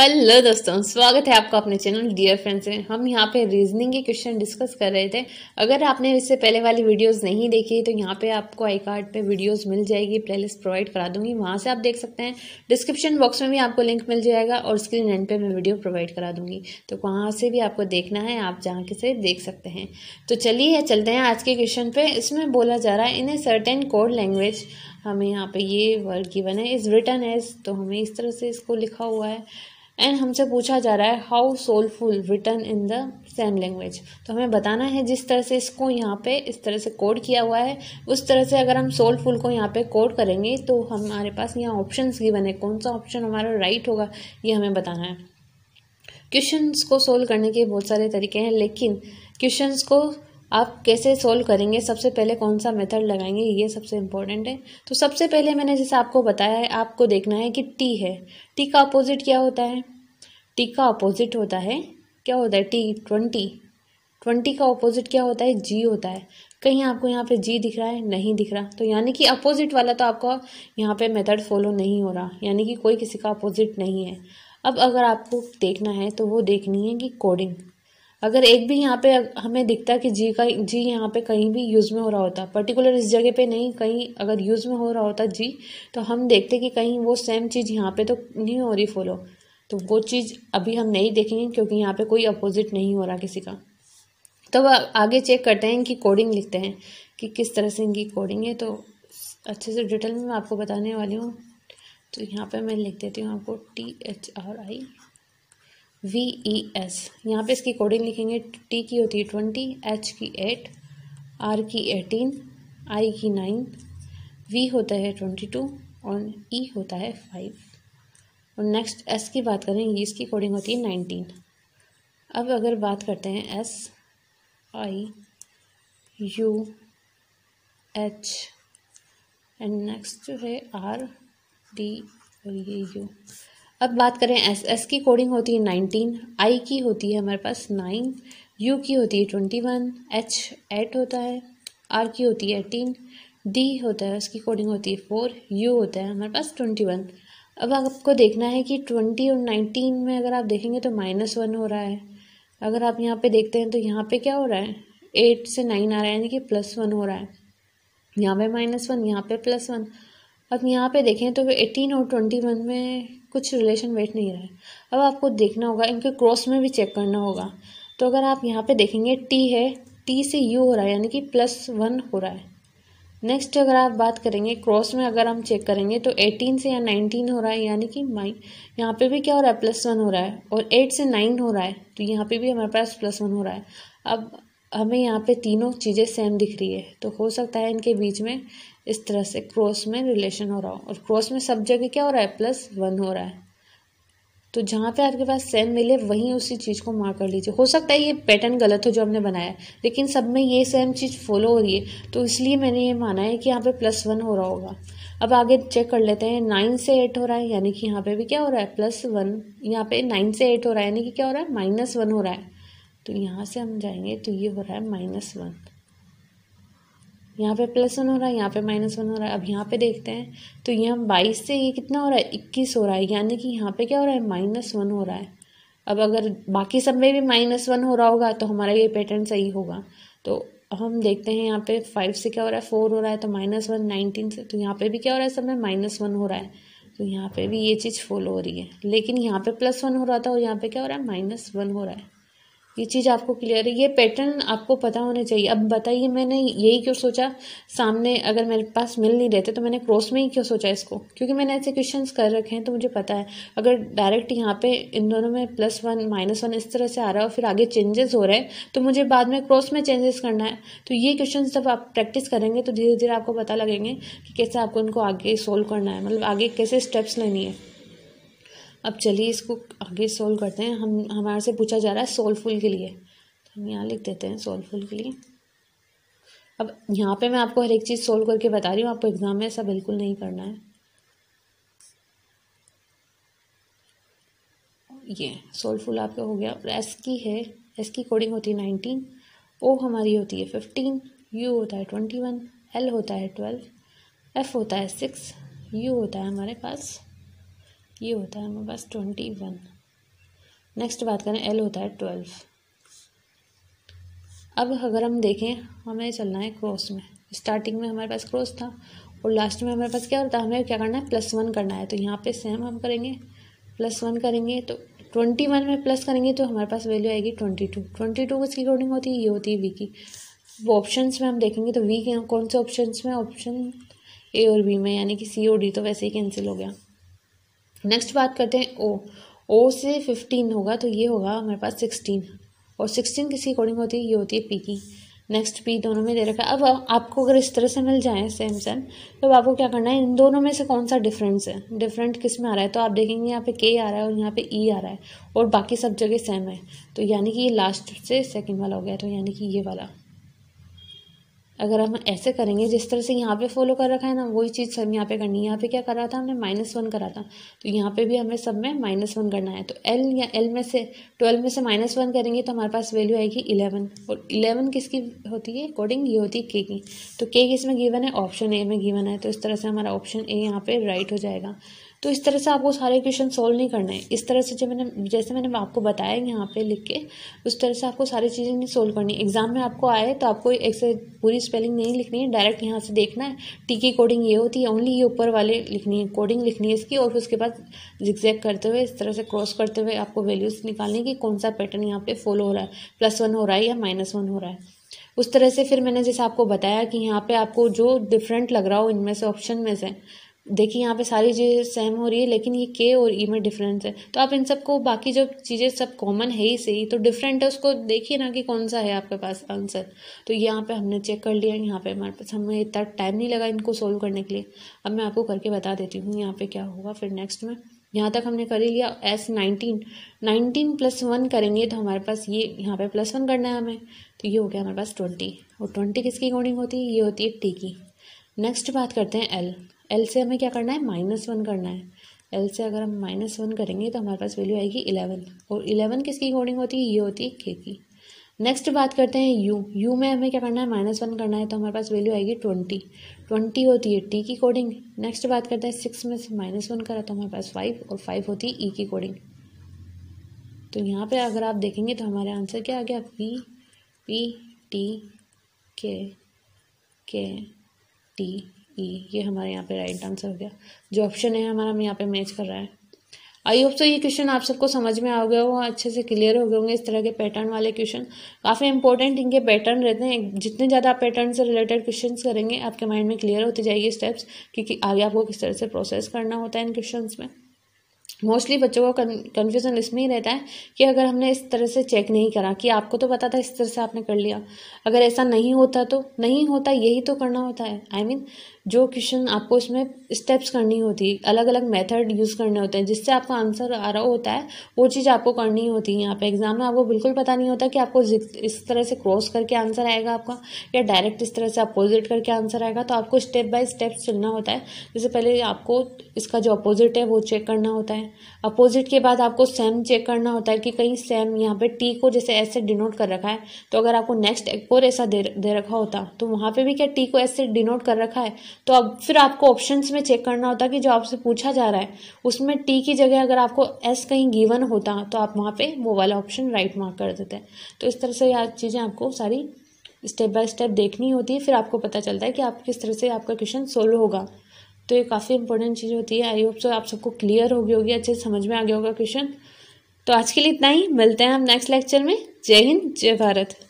hello दोस्तों स्वागत है आपका अपने चैनल डियर फ्रेंड्स में हम यहाँ पे रीजनिंग के क्वेश्चन डिस्कस कर रहे थे अगर आपने इससे पहले वाली वीडियोस नहीं देखी तो यहाँ पे आपको आई कार्ड पर वीडियोज़ मिल जाएगी प्लेलिस्ट प्रोवाइड करा दूंगी वहाँ से आप देख सकते हैं डिस्क्रिप्शन बॉक्स में भी आपको लिंक मिल जाएगा और स्क्रीन एंड पे मैं वीडियो प्रोवाइड करा दूंगी तो वहाँ से भी आपको देखना है आप जहाँ से देख सकते हैं तो चलिए चलते हैं आज के क्वेश्चन पर इसमें बोला जा रहा है in a certain code language हमें यहाँ पे ये वर्ड की है इज़ रिटर्न एज तो हमें इस तरह से इसको लिखा हुआ है एंड हमसे पूछा जा रहा है how soulful return in the same language तो हमें बताना है जिस तरह से इसको यहाँ पे इस तरह से कोड किया हुआ है उस तरह से अगर हम सोलफुल को यहाँ पे कोड करेंगे तो हमारे पास यहाँ ऑप्शंस भी बने कौन सा ऑप्शन हमारा राइट होगा ये हमें बताना है क्वेश्चंस को सोल्व करने के बहुत सारे तरीके हैं लेकिन क्वेश्चंस को आप कैसे सोल्व करेंगे सबसे पहले कौन सा मेथड लगाएंगे ये सबसे इम्पोर्टेंट है तो सबसे पहले मैंने जैसे आपको बताया है आपको देखना है कि टी है टी का अपोजिट क्या होता है टी का अपोजिट होता है क्या होता है टी ट्वेंटी ट्वेंटी का अपोजिट क्या होता है जी होता है कहीं आपको यहाँ पे जी दिख रहा है नहीं दिख रहा तो यानी कि अपोजिट वाला तो आपका यहाँ पे मेथड फॉलो नहीं हो रहा यानी कि कोई किसी का अपोजिट नहीं है अब अगर आपको देखना है तो वो देखनी है कि कोडिंग अगर एक भी यहाँ पे हमें दिखता कि जी का जी यहाँ पे कहीं भी यूज़ में हो रहा होता पर्टिकुलर इस जगह पे नहीं कहीं अगर यूज़ में हो रहा होता जी तो हम देखते कि कहीं वो सेम चीज़ यहाँ पे तो नहीं हो रही फॉलो तो वो चीज़ अभी हम नहीं देखेंगे क्योंकि यहाँ पे कोई अपोजिट नहीं हो रहा किसी का तो वह आगे चेक करते हैं कि कोडिंग लिखते हैं कि किस तरह से इनकी कोडिंग है तो अच्छे से डिटेल में मैं आपको बताने वाली हूँ तो यहाँ पर मैं लिख देती हूँ आपको T H R I V E S यहाँ पे इसकी कोडिंग लिखेंगे टी की होती है ट्वेंटी एच की एट आर की एटीन आई की नाइन वी होता है ट्वेंटी टू और ई e होता है फाइव और नेक्स्ट एस की बात करें ये इसकी कोडिंग होती है नाइनटीन अब अगर बात करते हैं S I U H and next जो है आर डी और ये यू अब बात करें एस एस की कोडिंग होती है नाइनटीन आई की होती है हमारे पास नाइन यू की होती है ट्वेंटी वन एच एट होता है आर की होती है एटीन डी होता है उसकी कोडिंग होती है फोर यू होता है हमारे पास ट्वेंटी वन अब आपको देखना है कि ट्वेंटी और नाइनटीन में अगर आप देखेंगे तो माइनस वन हो रहा है अगर आप यहाँ पे देखते हैं तो यहाँ पे क्या हो रहा है एट से नाइन आ रहा है यानी कि प्लस वन हो रहा है यहाँ पे माइनस वन यहाँ पे प्लस वन अब यहाँ पे देखें तो एटीन और ट्वेंटी वन में कुछ रिलेशन बैठ नहीं रहा है अब आपको देखना होगा इनके क्रॉस में भी चेक करना होगा तो अगर आप यहाँ पे देखेंगे टी है टी से यू हो रहा है यानी कि प्लस वन हो रहा है नेक्स्ट अगर आप बात करेंगे क्रॉस में अगर हम चेक करेंगे तो एटीन से या नाइनटीन हो रहा है यानी कि माइन यहाँ पे भी क्या हो रहा है प्लस वन हो रहा है और एट से नाइन हो रहा है तो यहाँ पे भी हमारे पास प्लस वन हो रहा है अब हमें यहाँ पे तीनों चीज़ें सेम दिख रही है तो हो सकता है इनके बीच में इस तरह से क्रॉस में रिलेशन हो रहा हो और क्रॉस में सब जगह क्या हो रहा है प्लस वन हो रहा है तो जहाँ पे आपके पास सेम मिले वहीं उसी चीज़ को मार कर लीजिए हो सकता है ये पैटर्न गलत हो जो हमने बनाया लेकिन सब में ये सेम चीज़ फॉलो हो रही है तो इसलिए मैंने ये माना है कि यहाँ पे प्लस वन हो रहा होगा अब आगे चेक कर लेते हैं नाइन से एट हो रहा है यानी कि यहाँ पे भी क्या हो रहा है प्लस वन यहाँ पे नाइन से एट हो रहा है यानी कि क्या हो रहा है माइनस वन हो रहा है तो यहाँ से हम जाएंगे तो ये हो रहा है माइनस वन यहाँ पे प्लस वन हो रहा है यहाँ पे माइनस वन हो रहा है अब यहाँ पे देखते हैं तो यहाँ बाईस से ये कितना हो रहा है इक्कीस हो रहा है यानी कि यहाँ पे क्या हो रहा है माइनस वन हो रहा है अब अगर बाकी सब में भी माइनस वन हो रहा होगा तो हमारा ये पैटर्न सही होगा तो हम देखते हैं यहाँ पे फाइव से क्या हो रहा है फोर हो रहा है तो माइनस वन नाइनटीन से तो यहाँ पे भी क्या हो रहा है सब में माइनस वन हो रहा है तो यहाँ पे भी ये चीज़ फॉलो हो रही है लेकिन यहाँ पे प्लस वन हो रहा था और यहाँ पे क्या हो रहा है माइनस वन हो रहा है ये चीज़ आपको क्लियर है ये पैटर्न आपको पता होना चाहिए अब बताइए मैंने यही क्यों सोचा सामने अगर मेरे पास मिल नहीं रहते तो मैंने क्रॉस में ही क्यों सोचा इसको क्योंकि मैंने ऐसे क्वेश्चन कर रखे हैं तो मुझे पता है अगर डायरेक्ट यहाँ पे इन दोनों में प्लस वन माइनस वन इस तरह से आ रहा है और फिर आगे चेंजेस हो रहे हैं तो मुझे बाद में क्रॉस में चेंजेस करना है तो ये क्वेश्चन जब आप प्रैक्टिस करेंगे तो धीरे धीरे आपको पता लगेंगे कि कैसे आपको इनको आगे सोल्व करना है मतलब आगे कैसे स्टेप्स लेनी है अब चलिए इसको आगे सोल्व करते हैं हम हमारे से पूछा जा रहा है सोलफुल के लिए तो हम यहाँ लिख देते हैं सोलफुल के लिए अब यहाँ पे मैं आपको हर एक चीज़ सोल्व करके बता रही हूँ आपको एग्ज़ाम में ऐसा बिल्कुल नहीं करना है ये सोलफुल आपका हो गया एस की है एस की कोडिंग होती है नाइनटीन ओ हमारी होती है फिफ्टीन यू होता है ट्वेंटी वन एल होता है ट्वेल्व एफ होता है सिक्स यू होता है हमारे पास ये होता है हमारे पास ट्वेंटी वन नेक्स्ट बात करें एल होता है ट्वेल्व अब अगर हम देखें हमें चलना है क्रॉस में स्टार्टिंग में हमारे पास क्रॉस था और लास्ट में हमारे पास क्या होता है हमें क्या करना है प्लस वन करना है तो यहाँ पे सेम हम करेंगे प्लस वन करेंगे तो ट्वेंटी वन में प्लस करेंगे तो हमारे पास वैल्यू आएगी ट्वेंटी टू ट्वेंटी टू किसकी अकॉर्डिंग होती है ये होती है वी की वो ऑप्शन में हम देखेंगे तो वी के कौन से ऑप्शन में ऑप्शन ए और बी में यानी कि सी और डी तो वैसे ही कैंसिल हो गया नेक्स्ट बात करते हैं ओ ओ से फिफ्टीन होगा तो ये होगा हमारे पास सिक्सटीन और सिक्सटीन किसी अकॉर्डिंग होती है ये होती है पी की नेक्स्ट पी दोनों में दे रखा है अब आपको अगर इस तरह से मिल जाए सेम सेम तो आपको क्या करना है इन दोनों में से कौन सा डिफरेंस है डिफरेंट किस में आ रहा है तो आप देखेंगे यहाँ पे के आ रहा है और यहाँ पे ई e आ रहा है और बाकी सब जगह सेम है तो यानी कि ये लास्ट से सेकंड वाला हो गया तो यानी कि ये वाला अगर हम ऐसे करेंगे जिस तरह से यहाँ पे फॉलो कर रखा है ना वही चीज़ सब यहाँ पे करनी है यहाँ पे क्या करा था हमने माइनस वन करा था तो यहाँ पे भी हमें सब में माइनस वन करना है तो एल या एल में से ट्वेल्व में से माइनस वन करेंगे तो हमारे पास वैल्यू आएगी इलेवन और इलेवन किसकी होती है अकॉर्डिंग ये होती है के की तो के किस में गिवन है ऑप्शन ए में गिवन है तो इस तरह से हमारा ऑप्शन ए यहाँ पर राइट हो जाएगा तो इस तरह से आपको सारे क्वेश्चन सॉल्व नहीं करने हैं इस तरह से जब मैंने जैसे मैंने आपको बताया यहाँ पे लिख के उस तरह से आपको सारी चीज़ें नहीं सोल्व करनी एग्जाम में आपको आए तो आपको एक से पूरी स्पेलिंग नहीं लिखनी है डायरेक्ट यहाँ से देखना है टी की कोडिंग ये होती है ओनली ये ऊपर वाले लिखनी है कोडिंग लिखनी है इसकी और फिर उसके बाद जिक्जैक करते हुए इस तरह से क्रॉस करते हुए आपको वैल्यूज़ निकालनी कि कौन सा पैटर्न यहाँ पे फॉलो हो रहा है प्लस वन हो रहा है या माइनस वन हो रहा है उस तरह से फिर मैंने जैसे आपको बताया कि यहाँ पे आपको जो डिफरेंट लग रहा हो इनमें से ऑप्शन में से देखिए यहाँ पे सारी चीज़ें सेम हो रही है लेकिन ये के और ई में डिफरेंस है तो आप इन सबको बाकी जो चीज़ें सब कॉमन है ही सही तो डिफरेंट है उसको देखिए ना कि कौन सा है आपके पास आंसर तो यहाँ पे हमने चेक कर लिया यहाँ पे हमारे पास हमें इतना टाइम नहीं लगा इनको सोल्व करने के लिए अब मैं आपको करके बता देती हूँ यहाँ पर क्या होगा फिर नेक्स्ट में यहाँ तक हमने कर ही लिया S nineteen nineteen plus one करेंगे तो हमारे पास ये यहाँ पे प्लस वन करना है हमें तो ये हो गया हमारे पास ट्वेंटी और ट्वेंटी किसकी अकॉर्डिंग होती है ये होती है टी की नेक्स्ट बात करते हैं एल एल से हमें क्या करना है माइनस वन करना है एल से अगर हम माइनस वन करेंगे तो हमारे पास वैल्यू आएगी इलेवन और इलेवन किसकी अकॉर्डिंग होती है ये होती है के की नेक्स्ट बात करते हैं यू यू में हमें क्या करना है माइनस वन करना है तो हमारे पास वैल्यू आएगी ट्वेंटी ट्वेंटी होती है टी की कोडिंग नेक्स्ट बात करते हैं सिक्स में से माइनस वन करा तो हमारे पास फाइव और फाइव होती है ई e की कोडिंग तो यहाँ पे अगर आप देखेंगे तो हमारे आंसर क्या आ गया पी पी टी के के टी ई ये हमारे यहाँ पे राइट आंसर हो गया जो ऑप्शन है हमारा हम यहाँ पे मैच कर रहा है आई होप सो ये क्वेश्चन आप सबको समझ में आ गया हो अच्छे से क्लियर हो गए होंगे इस तरह के पैटर्न वाले क्वेश्चन काफ़ी इंपॉर्टेंट इनके पैटर्न रहते हैं जितने ज़्यादा आप पैटर्न से रिलेटेड क्वेश्चन करेंगे आपके माइंड में क्लियर होते जाएगी स्टेप्स क्योंकि आगे आपको किस तरह से प्रोसेस करना होता है इन क्वेश्चन में मोस्टली बच्चों का कन्फ्यूज़न इसमें ही रहता है कि अगर हमने इस तरह से चेक नहीं करा कि आपको तो पता था इस तरह से आपने कर लिया अगर ऐसा नहीं होता तो नहीं होता यही तो करना होता है आई I मीन mean, जो क्वेश्चन आपको इसमें स्टेप्स करनी होती अलग अलग मेथड यूज़ करने होते हैं जिससे आपका आंसर आ रहा होता है वो चीज़ आपको करनी होती है यहाँ पर एग्ज़ाम में आपको बिल्कुल पता नहीं होता कि आपको इस तरह से क्रॉस करके आंसर आएगा आपका या डायरेक्ट इस तरह से अपोजिट करके आंसर आएगा तो आपको स्टेप बाय स्टेप चलना होता है जैसे पहले आपको इसका जो अपोजिट है वो चेक करना होता है अपोजिट के बाद आपको सेम चेक करना होता है कि कहीं सेम यहाँ पे टी को जैसे ऐसे डिनोट कर रखा है तो अगर आपको नेक्स्ट एक्पोर ऐसा दे दे रखा होता तो वहाँ पे भी क्या टी को ऐसे डिनोट कर रखा है तो अब फिर आपको ऑप्शंस में चेक करना होता कि जो आपसे पूछा जा रहा है उसमें टी की जगह अगर आपको एस कहीं गिवन होता तो आप वहाँ पर वो वाला ऑप्शन राइट मार्क कर देते हैं तो इस तरह से यह चीज़ें आपको सारी स्टेप बाय स्टेप देखनी होती है फिर आपको पता चलता है कि आप किस तरह से आपका क्वेश्चन सोल्व होगा तो ये काफ़ी इंपॉर्टेंट चीज़ होती है आई होप सो आप सबको क्लियर हो गई होगी अच्छे से समझ में आ गया होगा क्वेश्चन तो आज के लिए इतना ही मिलते हैं हम नेक्स्ट लेक्चर में जय हिंद जय भारत